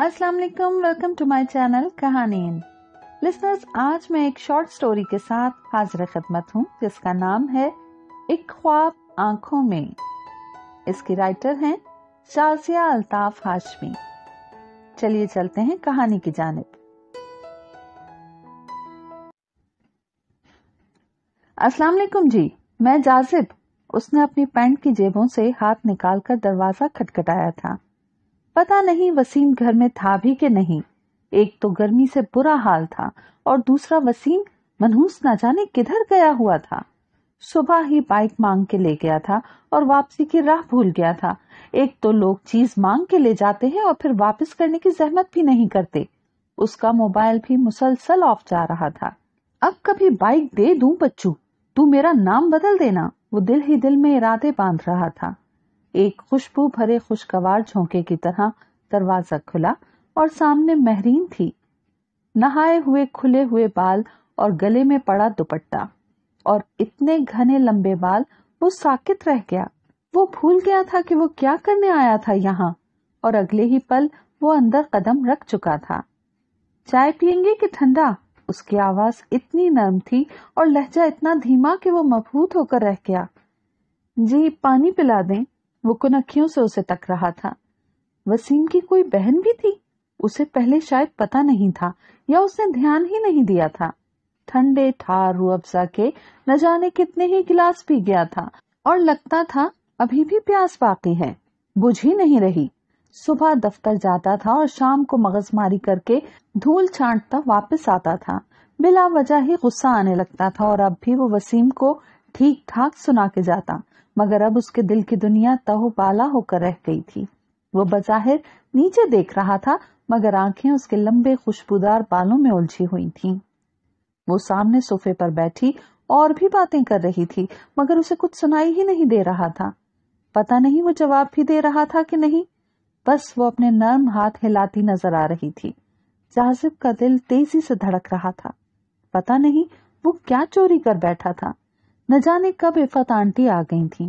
अस्सलाम वालेकुम welcome to my channel कहानी लिसनर्स आज मैं एक शॉर्ट स्टोरी के साथ हाजिर खदमत हूँ जिसका नाम है एक ख्वाब आंखों में इसके राइटर हैं शाजिया अल्ताफ हाशमी चलिए चलते हैं कहानी की जानब अस्सलाम वालेकुम जी मैं जाजिब उसने अपनी पैंट की जेबों से हाथ निकालकर दरवाजा खटखटाया था पता नहीं वसीम घर में था भी कि नहीं एक तो गर्मी से बुरा हाल था और दूसरा वसीम मनहूस न जाने किधर गया हुआ था सुबह ही बाइक मांग के ले गया था और वापसी की राह भूल गया था एक तो लोग चीज मांग के ले जाते हैं और फिर वापस करने की जहमत भी नहीं करते उसका मोबाइल भी मुसलसल ऑफ जा रहा था अब कभी बाइक दे दू बच्चू तू मेरा नाम बदल देना वो दिल ही दिल में इरादे बांध रहा था एक खुशबू भरे खुशगवार झोंके की तरह दरवाजा खुला और सामने महरीन थी नहाए हुए खुले हुए बाल और गले में पड़ा दुपट्टा और इतने घने लंबे बाल वो साकित रह गया वो भूल गया था कि वो क्या करने आया था यहाँ और अगले ही पल वो अंदर कदम रख चुका था चाय पियेंगे कि ठंडा उसकी आवाज इतनी नरम थी और लहजा इतना धीमा कि वो मफहूत होकर रह गया जी पानी पिला दें वो कुनखियों से उसे तक रहा था वसीम की कोई बहन भी थी उसे पहले शायद पता नहीं था या उसने ध्यान ही नहीं दिया था ठंडे ठार रूअफ़ज़ा के न जाने कितने ही गिलास पी गया था और लगता था अभी भी प्यास बाकी है बुझ ही नहीं रही सुबह दफ्तर जाता था और शाम को मगजमारी करके धूल छांटता वापस आता था बिला वजह ही गुस्सा आने लगता था और अब भी वो वसीम को ठीक ठाक सुना के जाता मगर अब उसके दिल की दुनिया तहो पाला होकर रह गई थी वो बजाहिर नीचे देख रहा था मगर आंखें उसके लंबे खुशबूदार बालों में उलझी हुई थीं। वो सामने सोफे पर बैठी और भी बातें कर रही थी मगर उसे कुछ सुनाई ही नहीं दे रहा था पता नहीं वो जवाब भी दे रहा था कि नहीं बस वो अपने नर्म हाथ हिलाती नजर आ रही थी जाजिब का दिल तेजी से धड़क रहा था पता नहीं वो क्या चोरी कर बैठा था न जाने कब इफत आंटी आ गई थी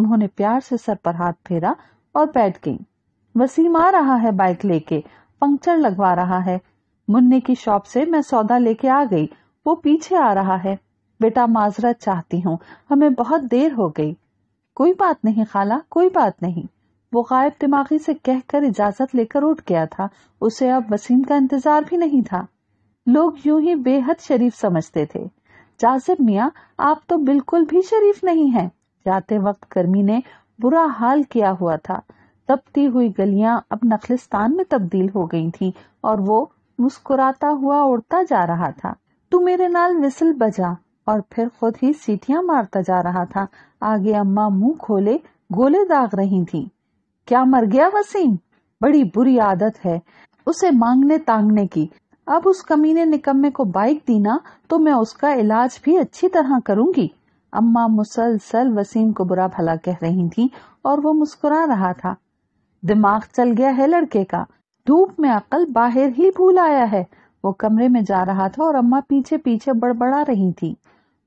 उन्होंने प्यार से सर पर हाथ फेरा और बैठ गई वसीम आ रहा है बाइक लेके पंक्चर लगवा रहा है मुन्ने की शॉप से मैं सौदा लेके आ गई वो पीछे आ रहा है बेटा माजरत चाहती हूँ हमें बहुत देर हो गई कोई बात नहीं खाला कोई बात नहीं वो गायब दिमागी से कहकर इजाजत लेकर उठ गया था उसे अब वसीम का इंतजार भी नहीं था लोग यूं ही बेहद शरीफ समझते थे जासिब मियाँ आप तो बिल्कुल भी शरीफ नहीं हैं जाते वक्त गर्मी ने बुरा हाल किया हुआ था तपती हुई गलियां अब नखलिस्तान में तब्दील हो गई थीं और वो मुस्कुराता हुआ उड़ता जा रहा था तू मेरे नाल विसल बजा और फिर खुद ही सीटियां मारता जा रहा था आगे अम्मा मुंह खोले गोले दाग रही थीं। क्या मर गया वसीम बड़ी बुरी आदत है उसे मांगने तांगने की अब उस कमीने निकम्मे को बाइक दी ना तो मैं उसका इलाज भी अच्छी तरह करूंगी अम्मा मुसलसल वसीम को बुरा भला कह रही थी और वो मुस्कुरा रहा था दिमाग चल गया है लड़के का धूप में अकल बाहर ही भूल आया है वो कमरे में जा रहा था और अम्मा पीछे पीछे बड़बड़ा रही थी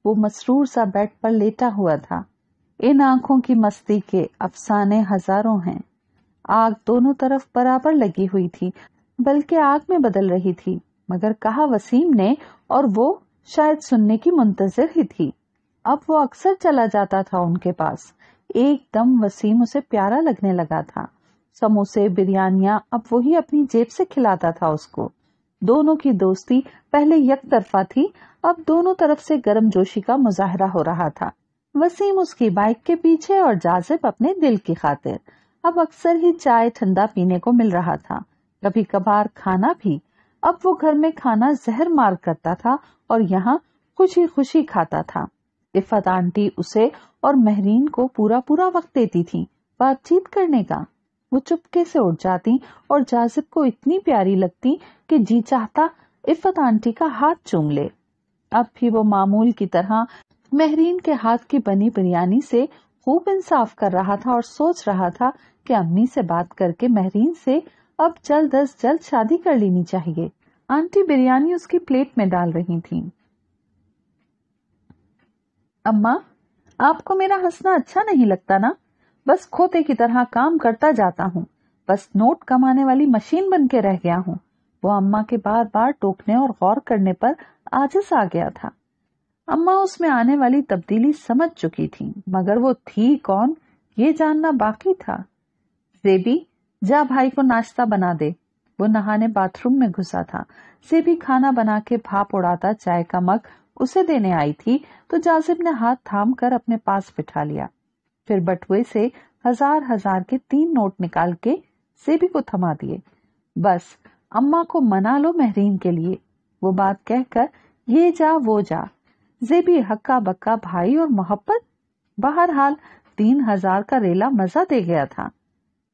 वो मसरूर सा बेड पर लेटा हुआ था इन आंखों की मस्ती के अफसाने हजारों हैं आग दोनों तरफ बराबर लगी हुई थी बल्कि आग में बदल रही थी मगर कहा वसीम ने और वो शायद सुनने की मुंतजर ही थी अब वो अक्सर चला जाता था उनके पास एकदम वसीम उसे प्यारा लगने लगा था समोसे बिरयानिया अब वही अपनी जेब से खिलाता था उसको दोनों की दोस्ती पहले यक तरफा थी अब दोनों तरफ से गर्म जोशी का मुजाहरा हो रहा था वसीम उसकी बाइक के पीछे और जाजिब अपने दिल की खातिर अब अक्सर ही चाय ठंडा पीने को मिल रहा था कभी कभार खाना भी अब वो घर में खाना जहर मार करता था और यहाँ खुशी खुशी खाता था इफत आंटी उसे और महरीन को पूरा पूरा वक्त देती थी बातचीत करने का वो चुपके से उठ जाती और जाजिब को इतनी प्यारी लगती कि जी चाहता इफत आंटी का हाथ चूम ले अब भी वो मामूल की तरह महरीन के हाथ की बनी बिरयानी से खूब इंसाफ कर रहा था और सोच रहा था कि अम्मी से बात करके महरीन से अब जल्द अज जल्द शादी कर लेनी चाहिए आंटी बिरयानी उसकी प्लेट में डाल रही थी अम्मा आपको मेरा हंसना अच्छा नहीं लगता ना बस खोते की तरह काम करता जाता हूँ बस नोट कमाने वाली मशीन बन के रह गया हूँ वो अम्मा के बार बार टोकने और गौर करने पर आजिस आ गया था अम्मा उसमें आने वाली तब्दीली समझ चुकी थी मगर वो थी कौन ये जानना बाकी था जेबी जा भाई को नाश्ता बना दे वो नहाने बाथरूम में घुसा था से भी खाना बना के भाप उड़ाता चाय का मग उसे देने आई थी तो जाजिब ने हाथ थाम कर अपने पास बिठा लिया फिर बटुए से हजार हजार के तीन नोट निकाल के सेबी को थमा दिए बस अम्मा को मना लो महरीन के लिए वो बात कहकर ये जा वो जा जेबी हक्का बक्का भाई और मोहब्बत बहरहाल तीन हजार का रेला मजा दे गया था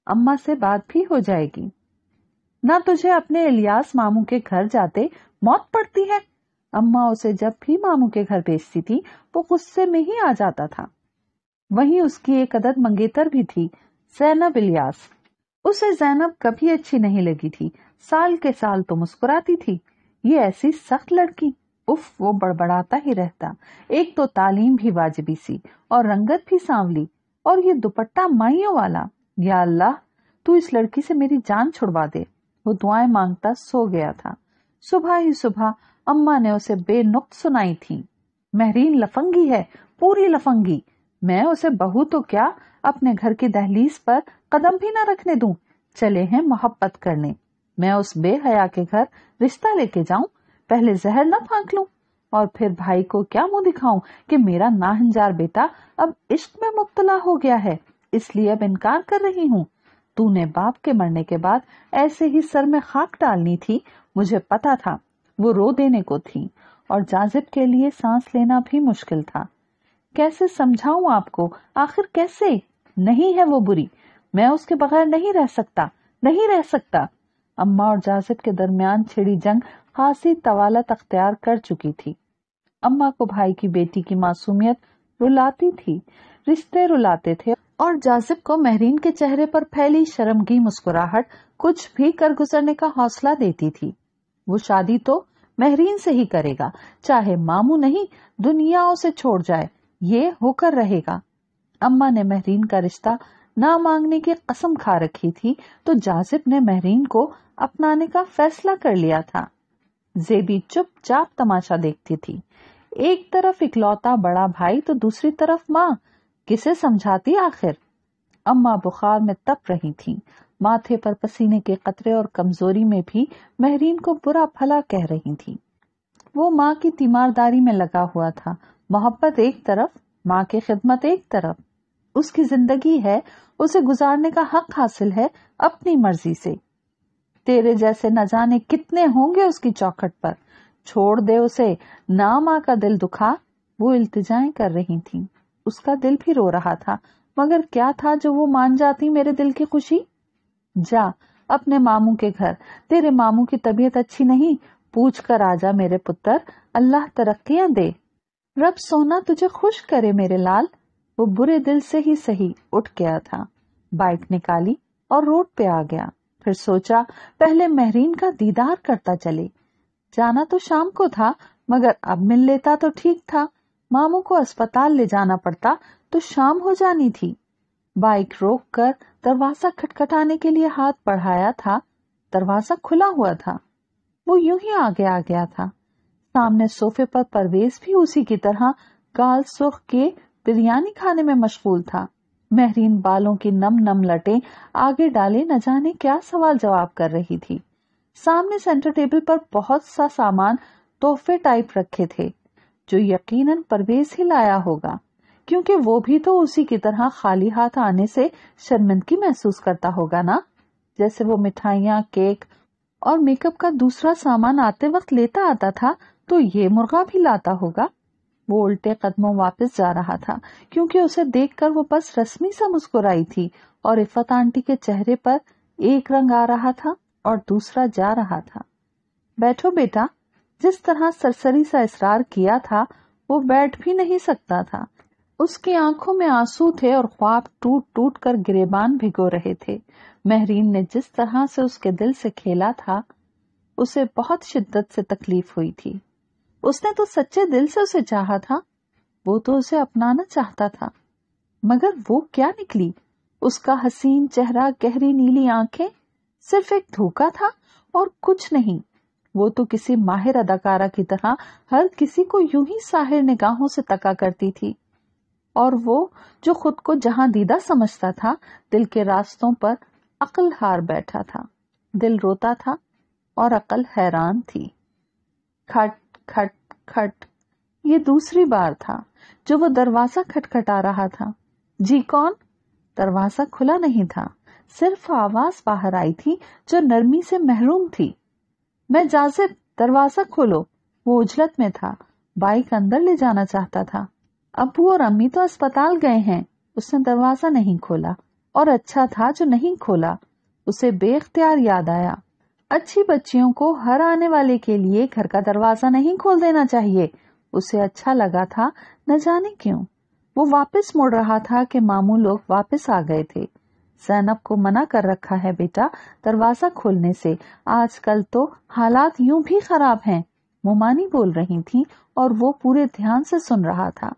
अम्मा से बात भी हो जाएगी ना तुझे अपने इलियास मामू के घर जाते मौत पड़ती है अम्मा उसे जब भी मामू के घर भेजती थी वो गुस्से में ही आ जाता था वहीं उसकी एक अदद मंगेतर भी थी जैनब इलियास उसे जैनब कभी अच्छी नहीं लगी थी साल के साल तो मुस्कुराती थी ये ऐसी सख्त लड़की उफ वो बड़बड़ाता ही रहता एक तो तालीम भी वाजिबी सी और रंगत भी सांवली और ये दुपट्टा माइयों वाला या अल्लाह तू इस लड़की से मेरी जान छुड़वा दे वो दुआएं मांगता सो गया था सुबह ही सुबह अम्मा ने उसे बेनुक्त सुनाई थी महरीन लफंगी है पूरी लफंगी मैं उसे बहू तो क्या अपने घर की दहलीज पर कदम भी ना रखने दूं चले हैं मोहब्बत करने मैं उस बेहया के घर रिश्ता लेके जाऊं पहले जहर ना फांक लूं और फिर भाई को क्या मुंह दिखाऊं कि मेरा नाहंजार बेटा अब इश्क में मुबतला हो गया है इसलिए अब इनकार कर रही हूँ तूने बाप के मरने के बाद ऐसे ही सर में खाक डालनी थी मुझे पता था वो रो देने को थी और जाजिब के लिए सांस लेना भी मुश्किल था कैसे समझाऊ आपको आखिर कैसे नहीं है वो बुरी मैं उसके बगैर नहीं रह सकता नहीं रह सकता अम्मा और जाजिब के दरमियान छिड़ी जंग खासी तवालत अख्तियार कर चुकी थी अम्मा को भाई की बेटी की मासूमियत रुलाती थी रिश्ते रुलाते थे और जासिब को महरीन के चेहरे पर फैली शर्मगी मुस्कुराहट कुछ भी कर गुजरने का हौसला देती थी वो शादी तो महरीन से ही करेगा चाहे मामू नहीं दुनिया उसे छोड़ जाए ये होकर रहेगा अम्मा ने महरीन का रिश्ता ना मांगने की कसम खा रखी थी तो जासिब ने महरीन को अपनाने का फैसला कर लिया था जेबी चुपचाप तमाशा देखती थी एक तरफ इकलौता बड़ा भाई तो दूसरी तरफ माँ किसे समझाती आखिर अम्मा बुखार में तप रही थीं। माथे पर पसीने के कतरे और कमजोरी में भी महरीन को बुरा भला कह रही थी वो माँ की तीमारदारी में लगा हुआ था मोहब्बत एक तरफ माँ की खिदमत एक तरफ उसकी जिंदगी है उसे गुजारने का हक हासिल है अपनी मर्जी से तेरे जैसे न जाने कितने होंगे उसकी चौखट पर छोड़ दे उसे ना माँ का दिल दुखा वो इल्तिजाएं कर रही थीं। उसका दिल भी रो रहा था मगर क्या था जो वो मान जाती मेरे दिल की खुशी जा अपने मामू के घर तेरे मामू की तबीयत अच्छी नहीं पूछ कर आजा मेरे पुत्र अल्लाह तरक्या दे रब सोना तुझे खुश करे मेरे लाल वो बुरे दिल से ही सही उठ गया था बाइक निकाली और रोड पे आ गया फिर सोचा पहले महरीन का दीदार करता चले जाना तो शाम को था मगर अब मिल लेता तो ठीक था मामू को अस्पताल ले जाना पड़ता तो शाम हो जानी थी बाइक रोककर दरवाजा खटखटाने के लिए हाथ बढ़ाया था दरवाजा खुला हुआ था वो यूं ही आगे आ गया था सामने सोफे पर परवेज भी उसी की तरह गाल सुख के बिरयानी खाने में मशगूल था महरीन बालों की नम नम लटे आगे डाले न जाने क्या सवाल जवाब कर रही थी सामने सेंटर टेबल पर बहुत सा सामान तोहफे टाइप रखे थे जो यकीनन परवेज ही लाया होगा क्योंकि वो भी तो उसी की तरह खाली हाथ आने से शर्मिंदगी महसूस करता होगा ना जैसे वो मिठाइयाँ केक और मेकअप का दूसरा सामान आते वक्त लेता आता था तो ये मुर्गा भी लाता होगा वो उल्टे कदमों वापस जा रहा था क्योंकि उसे देखकर वो बस रस्मी सा मुस्कुराई थी और इफत आंटी के चेहरे पर एक रंग आ रहा था और दूसरा जा रहा था बैठो बेटा जिस तरह सरसरी सा इसरार किया था वो बैठ भी नहीं सकता था उसकी आंखों में आंसू थे और ख्वाब टूट टूट कर गिरेबान भिगो रहे थे महरीन ने जिस तरह से उसके दिल से खेला था उसे बहुत शिद्दत से तकलीफ हुई थी उसने तो सच्चे दिल से उसे चाहा था वो तो उसे अपनाना चाहता था मगर वो क्या निकली उसका हसीन चेहरा गहरी नीली आंखें सिर्फ एक धोखा था और कुछ नहीं वो तो किसी माहिर अदाकारा की तरह हर किसी को यूं ही साहिर निगाहों से तका करती थी और वो जो खुद को जहां दीदा समझता था दिल के रास्तों पर अकल हार बैठा था दिल रोता था और अकल हैरान थी खट खट खट ये दूसरी बार था जो वो दरवाजा खटखटा रहा था जी कौन दरवाजा खुला नहीं था सिर्फ आवाज बाहर आई थी जो नरमी से महरूम थी मैं जासिब दरवाजा खोलो वो उजलत में था बाइक अंदर ले जाना चाहता था अबू और अम्मी तो अस्पताल गए हैं उसने दरवाजा नहीं खोला और अच्छा था जो नहीं खोला उसे बेख्तियार याद आया अच्छी बच्चियों को हर आने वाले के लिए घर का दरवाजा नहीं खोल देना चाहिए उसे अच्छा लगा था न जाने क्यों वो वापस मुड़ रहा था कि मामू लोग वापस आ गए थे जैनब को मना कर रखा है बेटा दरवाजा खोलने से आजकल तो हालात यूं भी खराब हैं मोमानी बोल रही थी और वो पूरे ध्यान से सुन रहा था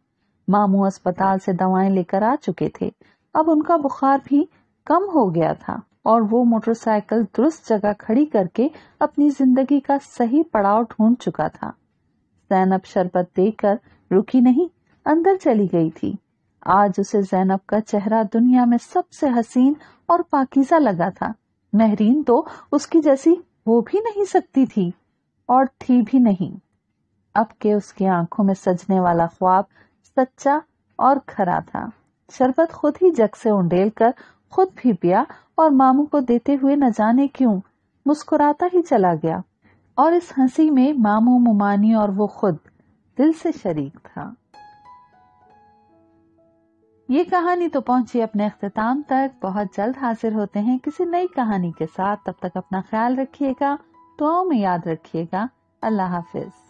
मामू अस्पताल से दवाएं लेकर आ चुके थे अब उनका बुखार भी कम हो गया था और वो मोटरसाइकिल दुरुस्त जगह खड़ी करके अपनी जिंदगी का सही पड़ाव ढूंढ चुका था सैनब शरबत देख रुकी नहीं अंदर चली गई थी आज उसे जैनब का चेहरा दुनिया में सबसे हसीन और पाकिजा लगा था महरीन तो उसकी जैसी हो भी नहीं सकती थी और थी भी नहीं अब के उसकी आंखों में सजने वाला ख्वाब सच्चा और खरा था शरबत खुद ही जग से उंडेल कर खुद भी पिया और मामू को देते हुए न जाने क्यों मुस्कुराता ही चला गया और इस हंसी में मामू मुमानी और वो खुद दिल से शरीक था ये कहानी तो पहुंची अपने अख्ताम तक बहुत जल्द हाजिर होते हैं किसी नई कहानी के साथ तब तक अपना ख्याल रखिएगा तो में याद रखिएगा अल्लाह हाफिज